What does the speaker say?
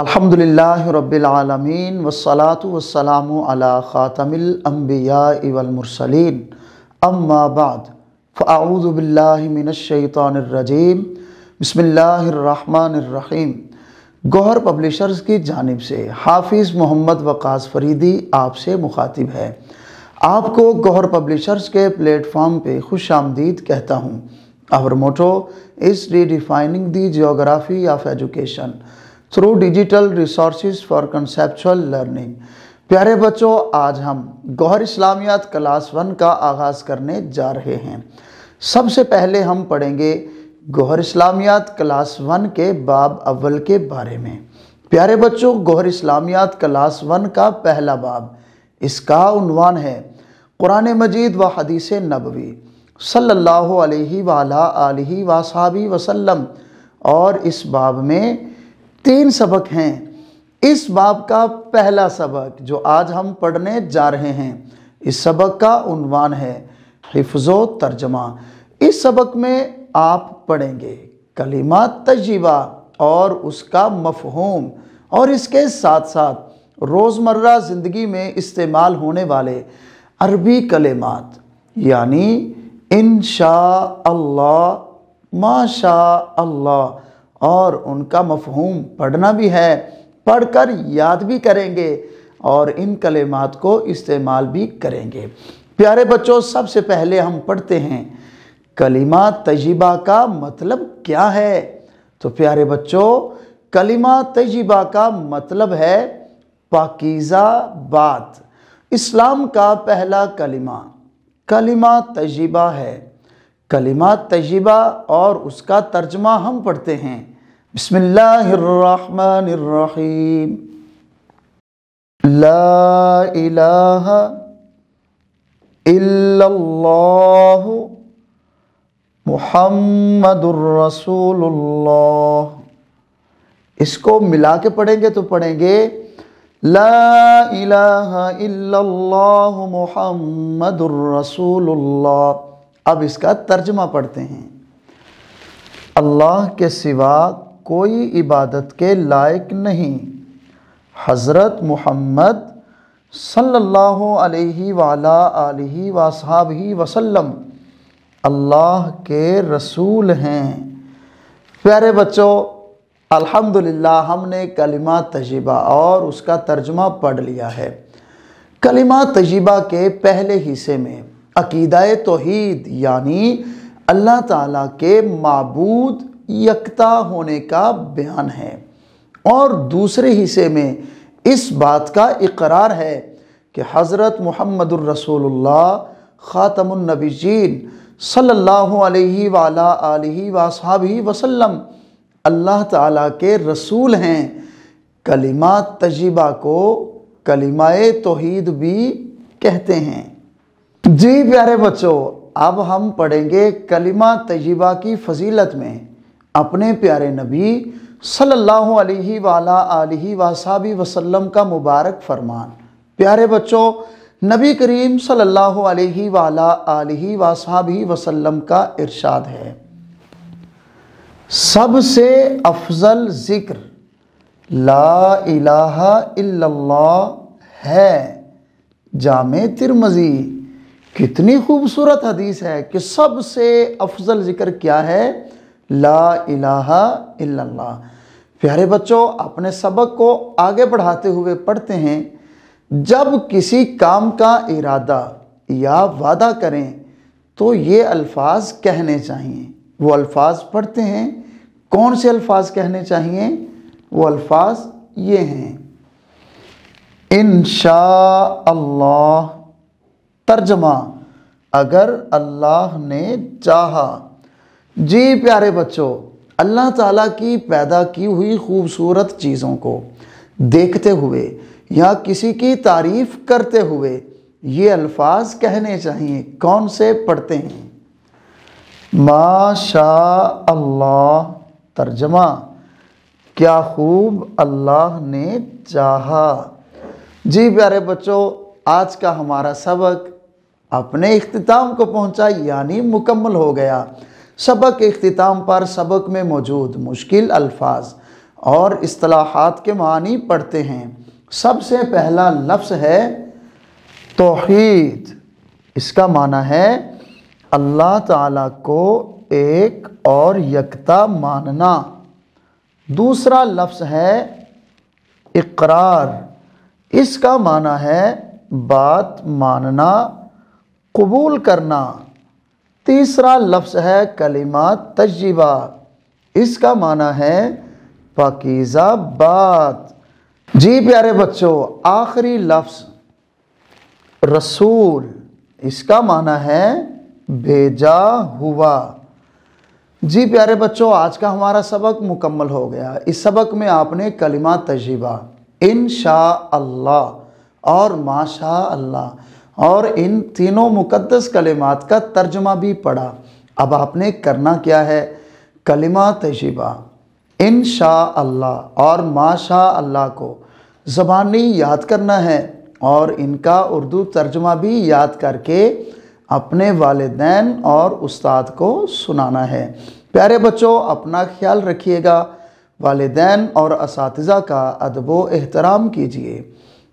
अल्हम्दुलिल्लाह रब्बिलआलमीन वस्सलातु वस्सलामु अला ख़ातमिल अम्बिया वल मुरसलीन अम्मा बाद फ़ाऊदु बिल्लाहि मिनश शैतानिर रजीम बिस्मिल्लाहिर रहमानिर रहीम गौहर पब्लिशर्स की जानब से हाफिज़ मोहम्मद वक़ास फरीदी आपसे मुखातिब है आपको गौहर पब्लिशर्स के प्लेटफॉर्म पर खुश आमदीद कहता हूँ our motto is redefining the geography of education through digital resources for conceptual learning प्यारे बच्चों आज हम गौर इस्लामियात क्लास वन का आगाज़ करने जा रहे हैं सबसे पहले हम पढ़ेंगे गौर इस्लामियात क्लास वन के बाब अव्वल के बारे में प्यारे बच्चों गौर इस्लामियात क्लास वन का पहला बाब इसका उनवान है कुरान मजीद व हदीस नबवी सल्लल्लाहु अलैहि वाला वसल्लम और इस बाब में तीन सबक हैं इस बाब का पहला सबक जो आज हम पढ़ने जा रहे हैं इस सबक का उनवान है हिफ्जो तर्जमा इस सबक में आप पढ़ेंगे कलीमा तजीबा और उसका मफहूम और इसके साथ साथ रोज़मर्रा ज़िंदगी में इस्तेमाल होने वाले अरबी कलेमात यानी इन शाह अल्लाह माशा अल्लाह और उनका मफहूम पढ़ना भी है पढ़कर याद भी करेंगे और इन कलेमात को इस्तेमाल भी करेंगे प्यारे बच्चों सबसे पहले हम पढ़ते हैं कलिमा तजीबा का मतलब क्या है तो प्यारे बच्चों कलिमा तजीबा का मतलब है पाकिज़ा बात इस्लाम का पहला कलिमा कलिमा तजीबा है कलिमा तयबा और उसका तर्जमा हम पढ़ते हैं बसमीम ला इलाहा इल्लल्लाहु मुहम्मदुर रसूलुल्लाह इसको मिला के पढ़ेंगे तो पढ़ेंगे ला इलाहा इल्लल्लाहु मुहम्मदुर रसूलुल्लाह अब इसका तर्जमा पढ़ते हैं अल्लाह के सिवा कोई इबादत के लायक नहीं हज़रत मोहम्मद सल्लल्लाहु अलैहि वाला आलिहि वसाबी वसल्लम अल्लाह के रसूल हैं प्यारे बच्चों अल्हम्दुलिल्लाह हमने कलिमा तजीबा और उसका तर्जमा पढ़ लिया है कलिमा तजीबा के पहले हिस्से में अकीदा तोहद यानी अल्लाह ताला के मबूद यकता होने का बयान है और दूसरे हिस्से में इस बात का इकरार है कि हज़रत मोहम्मद रसोल्ला ख़ातमनबीजीन सल्ला वसाबी वसलम अल्लाह ताला के रसूल हैं कलिमा तजीबा को कलिमाए तोहद भी कहते हैं जी प्यारे बच्चों अब हम पढ़ेंगे कलिमा तयबा की फजीलत में अपने प्यारे नबी सल्लल्लाहु अलैहि वाला अलैहि वसाबी वसल्लम का मुबारक फरमान प्यारे बच्चों नबी करीम सल्लल्लाहु अलैहि वाला अलैहि वसाबी वसल्लम का इरशाद है सबसे अफजल ज़िक्र ला इलाहा इल्लल्लाह है जाम तिरमज़ी कितनी खूबसूरत हदीस है कि सबसे अफजल ज़िक्र क्या है ला इलाहा इल्लल्लाह प्यारे बच्चों अपने सबक को आगे बढ़ाते हुए पढ़ते हैं जब किसी काम का इरादा या वादा करें तो ये अल्फाज कहने चाहिए वो अल्फाज पढ़ते हैं कौन से अल्फाज कहने चाहिए वो अल्फाज ये हैं इन अल्लाह तर्जमा अगर अल्लाह ने चाहा जी प्यारे बच्चों अल्लाह ताला की पैदा की हुई खूबसूरत चीज़ों को देखते हुए या किसी की तारीफ़ करते हुए ये अल्फाज कहने चाहिए कौन से पढ़ते हैं माशा अल्लाह तर्जमा क्या खूब अल्लाह ने चाहा जी प्यारे बच्चों आज का हमारा सबक अपने अख्ताम को पहुँचा यानी मुकम्मल हो गया सबक अख्ताम पर सबक में मौजूद मुश्किल अल्फाज और असलाहत के मानी पढ़ते हैं सबसे पहला लफ्स है तोहद इसका माना है अल्लाह ताला को एक और यकता मानना दूसरा लफ्स है इकरार इसका माना है बात मानना कबूल करना तीसरा लफ्ज़ है कलिमा तजीबा इसका माना है पाकिज़ा बात जी प्यारे बच्चों आखिरी लफ्ज़ रसूल इसका माना है भेजा हुआ जी प्यारे बच्चों आज का हमारा सबक मुकम्मल हो गया इस सबक में आपने कलिमा तजीबा इन शाह अल्लाह और माशा अल्लाह और इन तीनों मुकद्दस कलिमात का तर्जमा भी पढ़ा अब आपने करना क्या है कलिमा तजीबा इन शाह अल्लाह और माशा अल्लाह को ज़बानी याद करना है और इनका उर्दू तर्जमा भी याद करके अपने वालदान और उस्ताद को सुनाना है प्यारे बच्चों अपना ख्याल रखिएगा वालदान और इस का अदबो एहतराम कीजिए